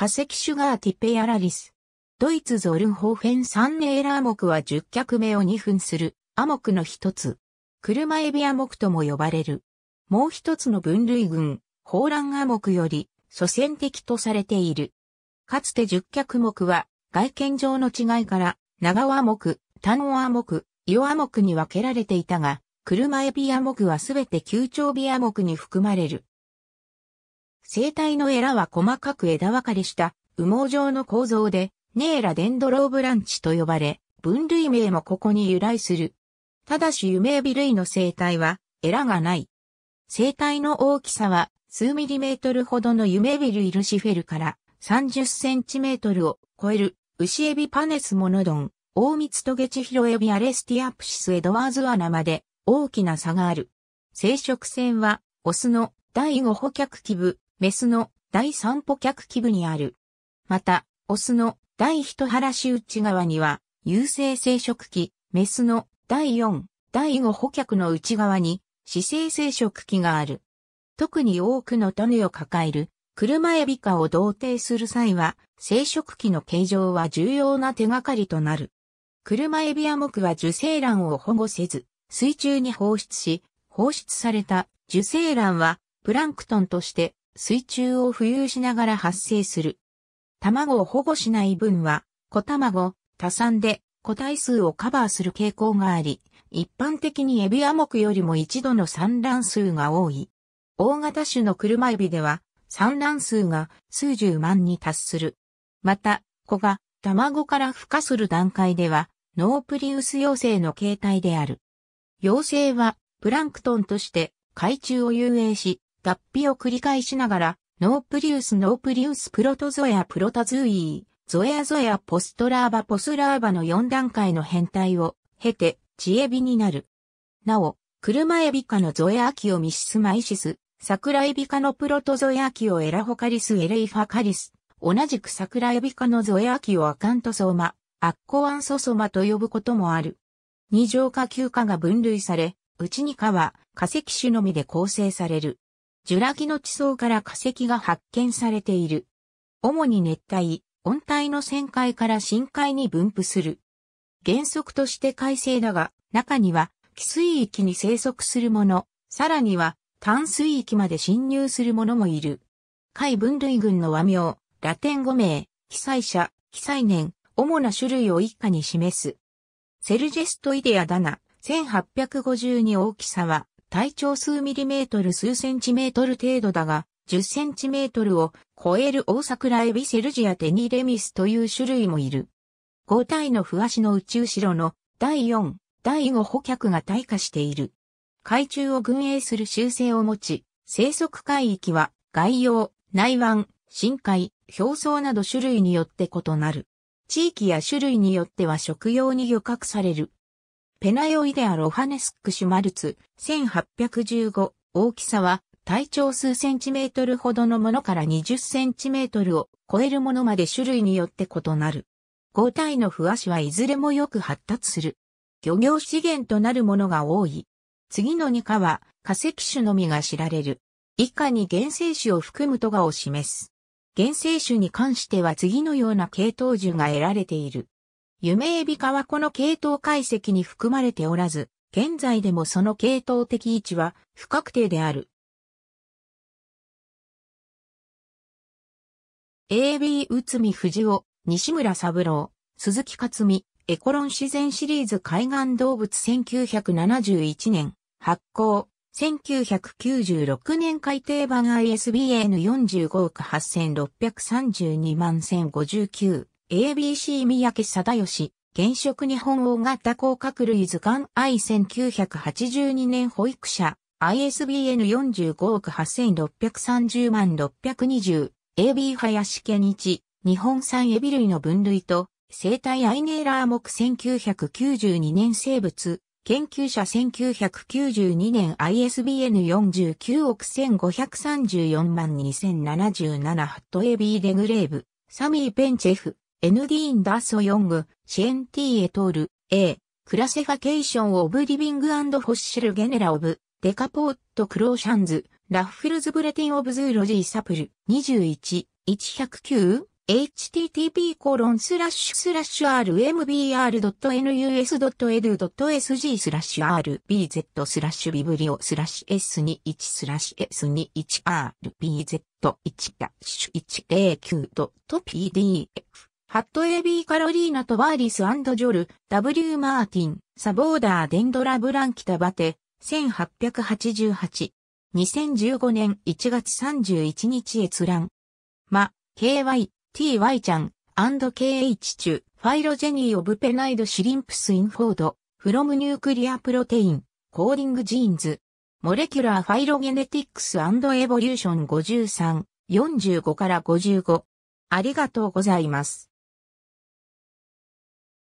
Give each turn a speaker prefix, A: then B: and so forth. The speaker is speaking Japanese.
A: 化石シュガーティペアラリス。ドイツゾルンホーフェンサンネエラー目は10脚目を2分するアモクの一つ。車エビア目とも呼ばれる。もう一つの分類群、ホーランア目より祖先的とされている。かつて10脚目は外見上の違いから長和目、単和目、岩目に分けられていたが、車エビア目はすべて旧長ビア目に含まれる。生態のエラは細かく枝分かれした羽毛状の構造で、ネーラデンドローブランチと呼ばれ、分類名もここに由来する。ただし、夢メエビ類の生態は、エラがない。生態の大きさは、数ミリメートルほどの夢メエビ類ルシフェルから、30センチメートルを超える、牛エビパネスモノドン、オオミツトゲチヒロエビアレスティアプシスエドワーズアナまで、大きな差がある。生殖腺は、オスの第5補脚基部、メスの第三歩脚基部にある。また、オスの第一腹周内側には、有性生殖器、メスの第四、第五歩脚の内側に、死生生殖器がある。特に多くの種を抱える、車エビ科を同定する際は、生殖器の形状は重要な手がかりとなる。車エビア目は受精卵を保護せず、水中に放出し、放出された受精卵は、プランクトンとして水中を浮遊しながら発生する。卵を保護しない分は、子卵、多産で個体数をカバーする傾向があり、一般的にエビアモクよりも一度の産卵数が多い。大型種の車エビでは、産卵数が数十万に達する。また、子が卵から孵化する段階では、ノープリウス陽性の形態である。陽性は、プランクトンとして海中を遊泳し、脱皮を繰り返しながら、ノープリウスノープリウスプロトゾエアプロタズイー、ゾエアゾエアポストラーバポスラーバの4段階の変態を経て、チエビになる。なお、車エビ科のゾエアキオミシスマイシス、桜エビ科のプロトゾエアキオエラホカリスエレイファカリス、同じく桜エビ科のゾエアキオアカントソーマ、アッコアンソソマと呼ぶこともある。二乗化球科が分類され、うちに科は化石種のみで構成される。ジュラ紀の地層から化石が発見されている。主に熱帯、温帯の旋回から深海に分布する。原則として海生だが、中には、寄水域に生息するもの、さらには、淡水域まで侵入するものもいる。海分類群の和名、ラテン語名、被災者、被災年、主な種類を一家に示す。セルジェストイデアだな、1 8 5 2大きさは、体長数ミリメートル数センチメートル程度だが、10センチメートルを超える大桜エビセルジアテニレミスという種類もいる。5体の不足の宇宙城の第4、第5捕客が退化している。海中を群営する習性を持ち、生息海域は外洋、内湾、深海、表層など種類によって異なる。地域や種類によっては食用に漁獲される。ペナヨイデア・ロハネスック・シュマルツ、1815、大きさは体長数センチメートルほどのものから20センチメートルを超えるものまで種類によって異なる。合体の不足はいずれもよく発達する。漁業資源となるものが多い。次の2科は化石種のみが知られる。以下に原生種を含むとがを示す。原生種に関しては次のような系統樹が得られている。夢エビ科はこの系統解析に含まれておらず、現在でもその系統的位置は不確定である。AB 内海藤尾、西村三郎、鈴木克美、エコロン自然シリーズ海岸動物1971年、発行、1996年改訂版 ISBN45 億8632万1059。ABC 三宅貞義、現職日本大型甲殻類図鑑 I1982 年保育者、ISBN45 億8630万620、AB 林健一、日本産エビ類の分類と、生態アイネーラー目1992年生物、研究者1992年 ISBN49 億1534万2077ハットエビーデグレーブ、サミー・ペンチェフ、N ディーン・ダーソ・ヨング、シエンティー・エトール、A、クラセファケーション・オブ・リビング・アンド・フッシル・ゲネラ・オブ、デカポート・クローシャンズ、ラッフルズ・ブレティン・オブ・ズーロジー・サプル、21、109? http コロンスラッシュスラッシュ rmbr.nus.edu.sg スラッシュ rbz スラッシュビブリオスラッシュ s21 スラッシュ s21rbz1 ダッシュ 109.pdf ハットエビーカロリーナとワーリスジョル、W マーティン、サボーダーデンドラブランキタバテ、1888。2015年1月31日閲覧。ま、KY、TY ちゃん、KH 中、ファイロジェニーオブペナイドシリンプスインフォード、フロムニュークリアプロテイン、コーディングジーンズ、モレキュラーファイロゲネティックスエボリューション53、45から55。ありがとうございます。